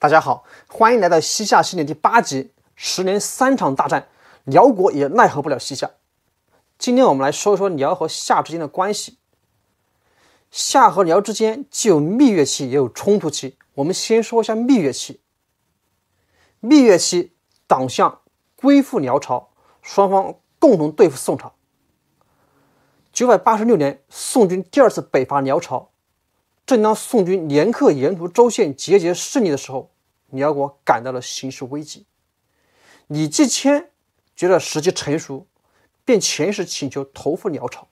大家好，欢迎来到西夏系列第八集。十年三场大战，辽国也奈何不了西夏。今天我们来说一说辽和夏之间的关系。夏和辽之间既有蜜月期，也有冲突期。我们先说一下蜜月期。蜜月期，党项归附辽朝，双方共同对付宋朝。九百八十六年，宋军第二次北伐辽朝。正当宋军连克沿途州县、节节胜利的时候，辽国感到了形势危急。李继迁觉得时机成熟，便遣使请求投附辽朝。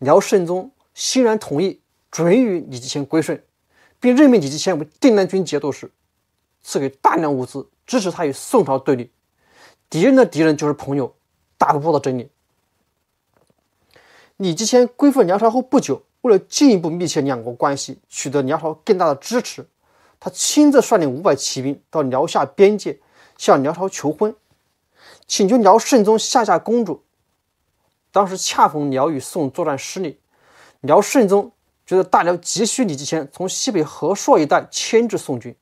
辽圣宗欣然同意，准予李继迁归顺，并任命李继迁为定南军节度使，赐给大量物资，支持他与宋朝对立。敌人的敌人就是朋友，大不破的真理。李继迁归附辽朝后不久。为了进一步密切两国关系，取得辽朝更大的支持，他亲自率领五百骑兵到辽夏边界，向辽朝求婚，请求辽圣宗下嫁公主。当时恰逢辽与宋作战失利，辽圣宗觉得大辽急需李继迁从西北河朔一带牵制宋军，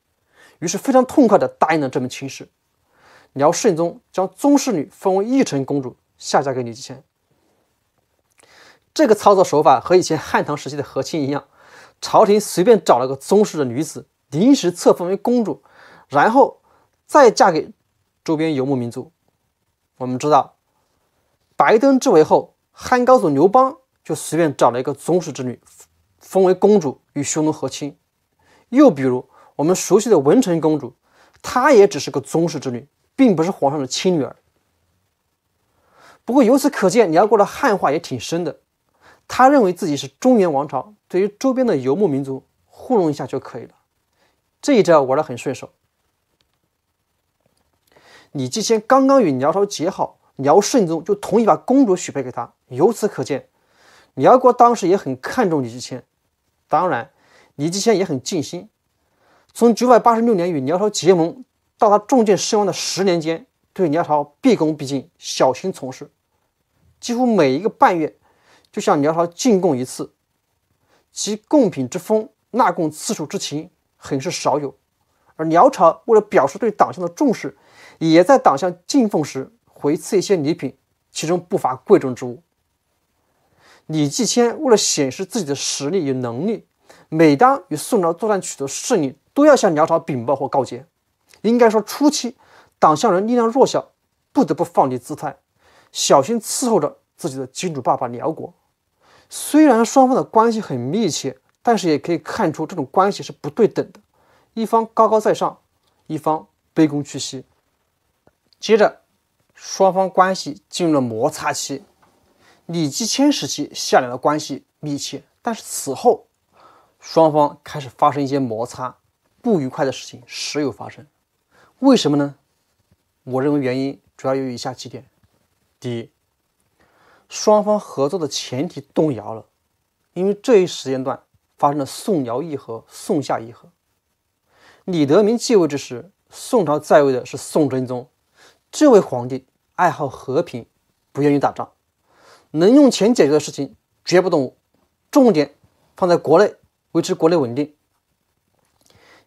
于是非常痛快的答应了这门亲事。辽圣宗将宗室女封为义成公主，下嫁给李继迁。这个操作手法和以前汉唐时期的和亲一样，朝廷随便找了个宗室的女子，临时册封为公主，然后再嫁给周边游牧民族。我们知道，白登之围后，汉高祖刘邦就随便找了一个宗室之女，封为公主与匈奴和亲。又比如我们熟悉的文成公主，她也只是个宗室之女，并不是皇上的亲女儿。不过由此可见，辽国的汉化也挺深的。他认为自己是中原王朝，对于周边的游牧民族糊弄一下就可以了。这一招玩得很顺手。李继迁刚刚与辽朝结好，辽圣宗就同意把公主许配给他。由此可见，辽国当时也很看重李继迁。当然，李继迁也很尽心。从九百八十六年与辽朝结盟到他中箭身亡的十年间，对辽朝毕恭毕敬，小心从事，几乎每一个半月。就向辽朝进贡一次，其贡品之丰、纳贡次数之情，很是少有。而辽朝为了表示对党项的重视，也在党项进奉时回赐一些礼品，其中不乏贵重之物。李继迁为了显示自己的实力与能力，每当与宋朝作战取得胜利，都要向辽朝禀报或告捷。应该说，初期党项人力量弱小，不得不放低姿态，小心伺候着自己的金主爸爸辽国。虽然双方的关系很密切，但是也可以看出这种关系是不对等的，一方高高在上，一方卑躬屈膝。接着，双方关系进入了摩擦期。李继迁时期，下来的关系密切，但是此后，双方开始发生一些摩擦，不愉快的事情时有发生。为什么呢？我认为原因主要有以下几点：第一。双方合作的前提动摇了，因为这一时间段发生了宋辽议和、宋夏议和。李德明继位之时，宋朝在位的是宋真宗，这位皇帝爱好和平，不愿意打仗，能用钱解决的事情绝不动武，重点放在国内，维持国内稳定。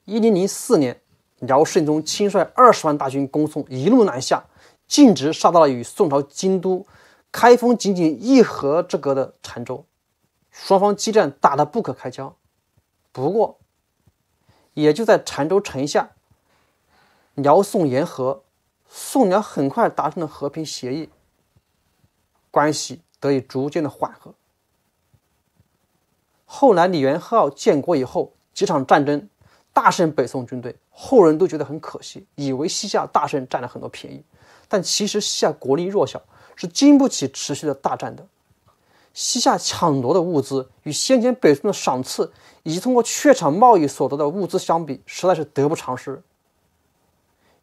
一零零四年，辽圣宗亲率二十万大军攻宋，一路南下，径直杀到了与宋朝京都。开封仅仅一河之隔的澶州，双方激战打得不可开交。不过，也就在澶州城下，辽宋言和，宋辽很快达成了和平协议，关系得以逐渐的缓和。后来李元昊建国以后，几场战争大胜北宋军队，后人都觉得很可惜，以为西夏大胜占了很多便宜，但其实西夏国力弱小。是经不起持续的大战的。西夏抢夺的物资与先前北宋的赏赐以及通过榷场贸易所得的物资相比，实在是得不偿失。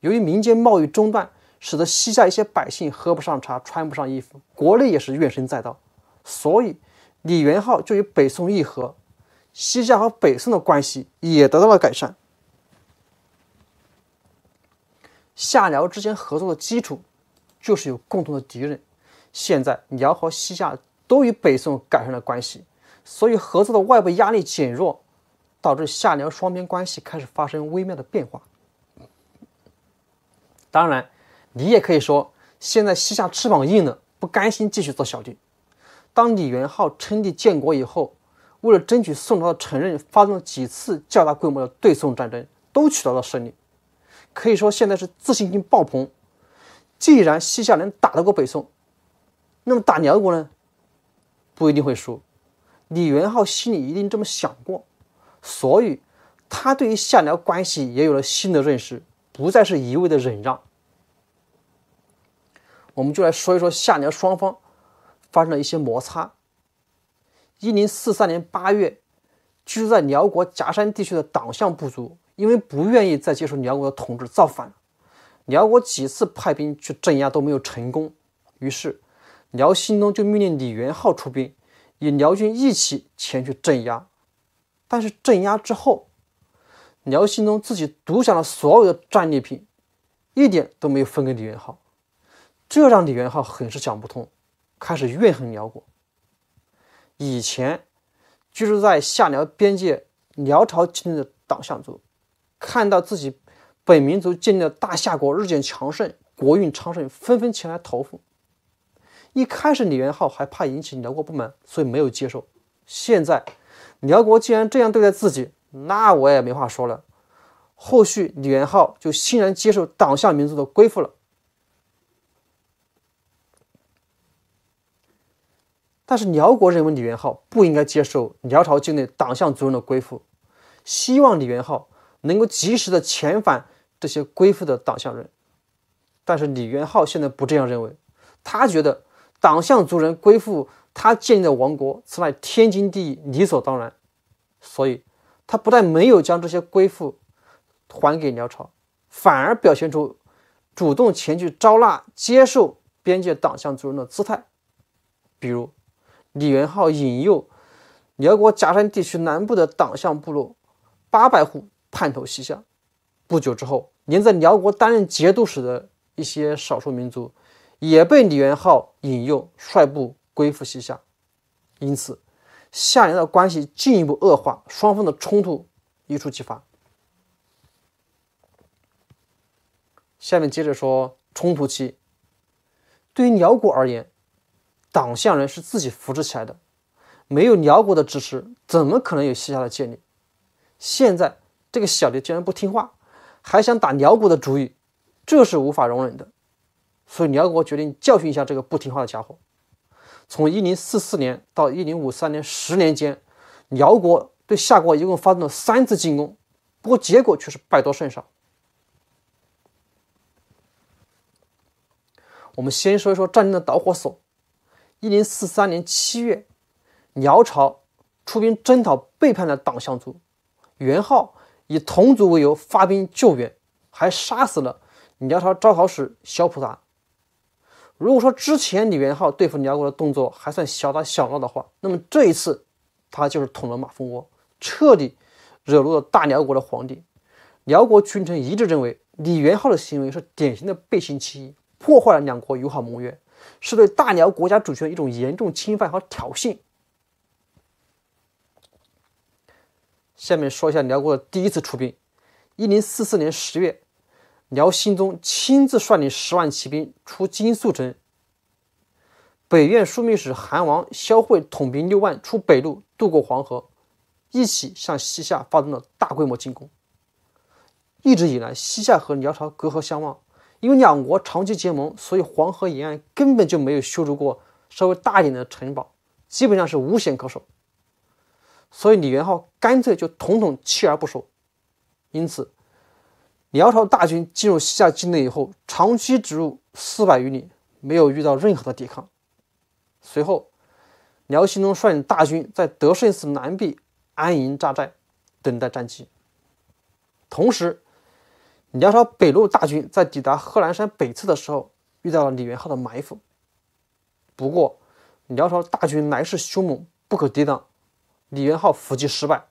由于民间贸易中断，使得西夏一些百姓喝不上茶、穿不上衣服，国内也是怨声载道。所以李元昊就与北宋议和，西夏和北宋的关系也得到了改善。夏辽之间合作的基础。就是有共同的敌人，现在辽和西夏都与北宋改善了关系，所以合作的外部压力减弱，导致夏辽双边关系开始发生微妙的变化。当然，你也可以说，现在西夏翅膀硬了，不甘心继续做小弟。当李元昊称帝建国以后，为了争取宋朝的承认，发动了几次较大规模的对宋战争，都取得了胜利，可以说现在是自信心爆棚。既然西夏能打得过北宋，那么打辽国呢，不一定会输。李元昊心里一定这么想过，所以他对于夏辽关系也有了新的认识，不再是一味的忍让。我们就来说一说夏辽双方发生了一些摩擦。一零四三年八月，居住在辽国夹山地区的党项部族，因为不愿意再接受辽国的统治，造反。辽国几次派兵去镇压都没有成功，于是辽兴宗就命令李元昊出兵，与辽军一起前去镇压。但是镇压之后，辽兴宗自己独享了所有的战利品，一点都没有分给李元昊，这让李元昊很是想不通，开始怨恨辽国。以前居住在下辽边界辽朝境内的党项族，看到自己。本民族建立的大夏国日渐强盛，国运昌盛，纷纷前来投附。一开始李元昊还怕引起辽国不满，所以没有接受。现在辽国既然这样对待自己，那我也没话说了。后续李元昊就欣然接受党项民族的归附了。但是辽国认为李元昊不应该接受辽朝境内党项族人的归附，希望李元昊能够及时的遣返。这些归附的党项人，但是李元昊现在不这样认为，他觉得党项族人归附他建立的王国，此乃天经地义，理所当然。所以，他不但没有将这些归附还给辽朝，反而表现出主动前去招纳、接受边界党项族人的姿态。比如，李元昊引诱辽国夹山地区南部的党项部落八百户叛投西夏。不久之后，连在辽国担任节度使的一些少数民族，也被李元昊引诱，率部归附西夏，因此，夏辽的关系进一步恶化，双方的冲突一触即发。下面接着说冲突期。对于辽国而言，党项人是自己扶持起来的，没有辽国的支持，怎么可能有西夏的建立？现在这个小弟竟然不听话。还想打辽国的主意，这是无法容忍的。所以辽国决定教训一下这个不听话的家伙。从1044年到1053年，十年间，辽国对夏国一共发动了三次进攻，不过结果却是败多胜少。我们先说一说战争的导火索：1043年七月，辽朝出兵征讨背叛的党项族元昊。以同族为由发兵救援，还杀死了辽朝招讨使萧普达。如果说之前李元昊对付辽国的动作还算小打小闹的话，那么这一次他就是捅了马蜂窝，彻底惹怒了大辽国的皇帝。辽国群臣一致认为，李元昊的行为是典型的背信弃义，破坏了两国友好盟约，是对大辽国家主权一种严重侵犯和挑衅。下面说一下辽国的第一次出兵。一零四四年十月，辽兴宗亲自率领十万骑兵出金粟城，北院枢密使韩王萧惠统兵六万出北路渡过黄河，一起向西夏发动了大规模进攻。一直以来，西夏和辽朝隔河相望，因为两国长期结盟，所以黄河沿岸根本就没有修筑过稍微大一点的城堡，基本上是无险可守。所以李元昊干脆就统统弃而不收，因此，辽朝大军进入西夏境内以后，长驱直入四百余里，没有遇到任何的抵抗。随后，辽兴宗率领大军在德胜寺南壁安营扎寨，等待战机。同时，辽朝北路大军在抵达贺兰山北侧的时候，遇到了李元昊的埋伏。不过，辽朝大军来势凶猛，不可抵挡。李元昊伏击失败，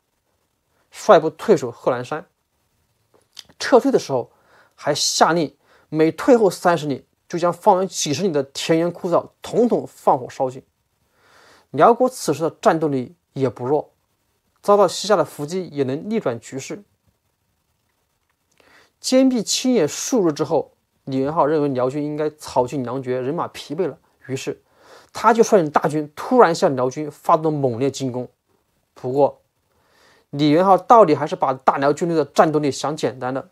率部退守贺兰山。撤退的时候，还下令每退后三十里，就将方圆几十里的田园枯草统统放火烧尽。辽国此时的战斗力也不弱，遭到西夏的伏击也能逆转局势。坚壁清野数日之后，李元昊认为辽军应该草尽粮绝，人马疲惫了，于是他就率领大军突然向辽军发动猛烈进攻。不过，李元昊到底还是把大辽军队的战斗力想简单了，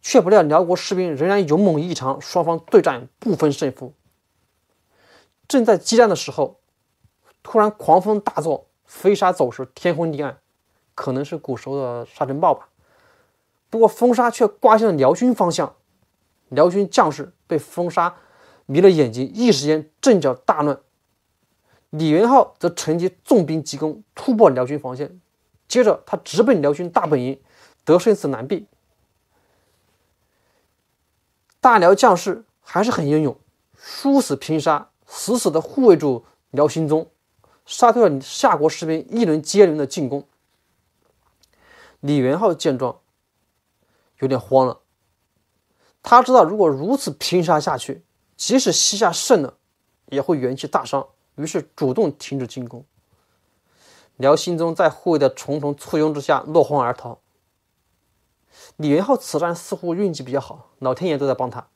却不料辽国士兵仍然勇猛异常，双方对战不分胜负。正在激战的时候，突然狂风大作，飞沙走石，天昏地暗，可能是古时候的沙尘暴吧。不过风沙却刮向了辽军方向，辽军将士被风沙迷了眼睛，一时间阵脚大乱。李元昊则乘机重兵急攻，突破辽军防线，接着他直奔辽军大本营得胜寺南壁。大辽将士还是很英勇，殊死拼杀，死死的护卫住辽兴宗，杀退了夏国士兵一轮接一轮的进攻。李元昊见状，有点慌了。他知道，如果如此拼杀下去，即使西夏胜了，也会元气大伤。于是主动停止进攻。辽兴宗在护卫的重重簇拥之下落荒而逃。李元昊此战似乎运气比较好，老天爷都在帮他。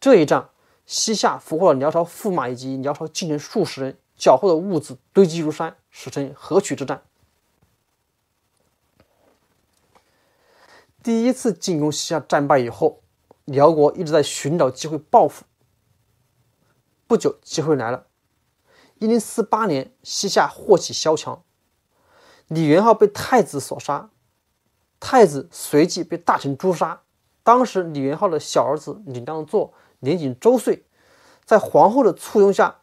这一仗，西夏俘获了辽朝驸马以及辽朝近臣数十人，缴获的物资堆积如山，史称河曲之战。第一次进攻西夏战败以后，辽国一直在寻找机会报复。不久，机会来了。一零四八年，西夏祸起萧墙，李元昊被太子所杀，太子随即被大臣诛杀。当时李元昊的小儿子李当作年仅周岁，在皇后的簇拥下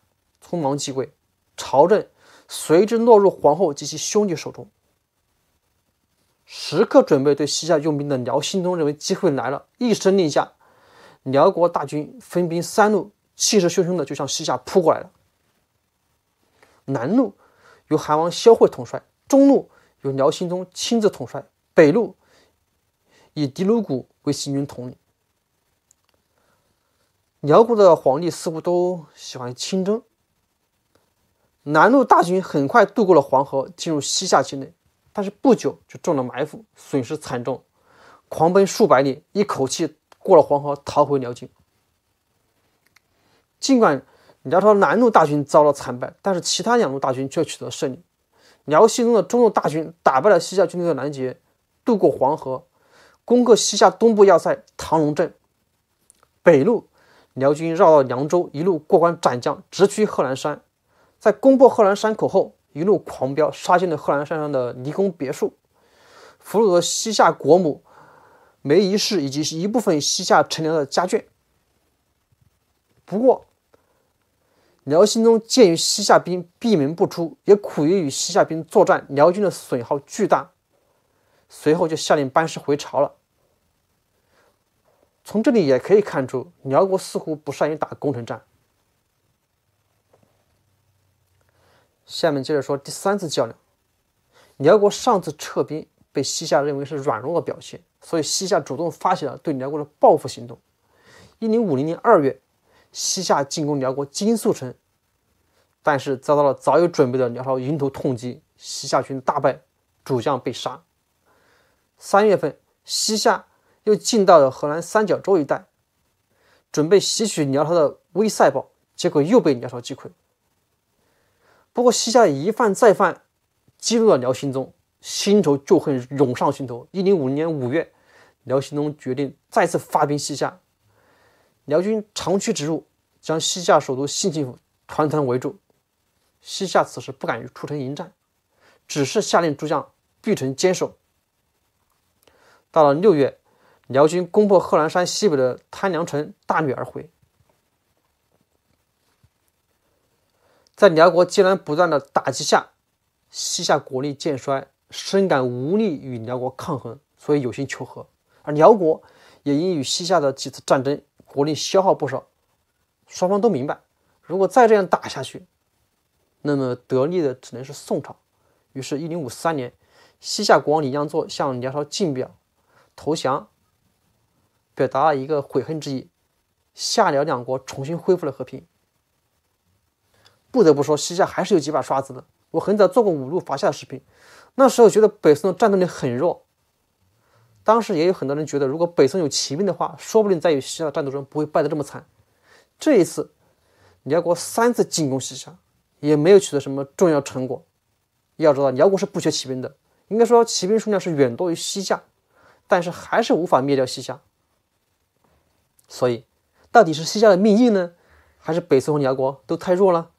匆忙即位，朝政随之落入皇后及其兄弟手中。时刻准备对西夏用兵的辽兴宗认为机会来了，一声令下，辽国大军分兵三路，气势汹汹的就向西夏扑过来了。南路由韩王萧惠统帅，中路由辽兴宗亲自统帅，北路以狄鲁古为行军统领。辽国的皇帝似乎都喜欢亲征。南路大军很快渡过了黄河，进入西夏境内，但是不久就中了埋伏，损失惨重，狂奔数百里，一口气过了黄河，逃回辽境。尽管辽朝南路大军遭到惨败，但是其他两路大军却取得胜利。辽西中的中路大军打败了西夏军队的拦截，渡过黄河，攻克西夏东部要塞唐龙镇。北路辽军绕到凉州，一路过关斩将，直趋贺兰山。在攻破贺兰山口后，一路狂飙，杀进了贺兰山上的离宫别墅，俘虏了西夏国母梅姨氏以及一部分西夏乘凉的家眷。不过。辽兴宗鉴于西夏兵闭门不出，也苦于与西夏兵作战，辽军的损耗巨大，随后就下令班师回朝了。从这里也可以看出，辽国似乎不善于打攻城战。下面接着说第三次较量，辽国上次撤兵被西夏认为是软弱的表现，所以西夏主动发起了对辽国的报复行动。一零五零年二月。西夏进攻辽国金肃城，但是遭到了早有准备的辽朝迎头痛击，西夏军大败，主将被杀。三月份，西夏又进到了河南三角洲一带，准备袭取辽朝的威塞堡，结果又被辽朝击溃。不过，西夏一犯再犯，激怒了辽兴宗，新仇旧恨涌上心头。一零五年五月，辽兴宗决定再次发兵西夏。辽军长驱直入，将西夏首都信庆府团团围住。西夏此时不敢出城迎战，只是下令诸将闭城坚守。到了六月，辽军攻破贺兰山西北的贪凉城，大掠而回。在辽国接连不断的打击下，西夏国力渐衰，深感无力与辽国抗衡，所以有心求和。而辽国也因与西夏的几次战争。国力消耗不少，双方都明白，如果再这样打下去，那么得利的只能是宋朝。于是，1053年，西夏国王李央做，向辽朝进表投降，表达了一个悔恨之意。夏辽两国重新恢复了和平。不得不说，西夏还是有几把刷子的。我很早做过五路伐夏的视频，那时候觉得北宋的战斗力很弱。当时也有很多人觉得，如果北宋有骑兵的话，说不定在与西夏的战斗中不会败得这么惨。这一次，辽国三次进攻西夏，也没有取得什么重要成果。要知道，辽国是不缺骑兵的，应该说骑兵数量是远多于西夏，但是还是无法灭掉西夏。所以，到底是西夏的命硬呢，还是北宋和辽国都太弱了？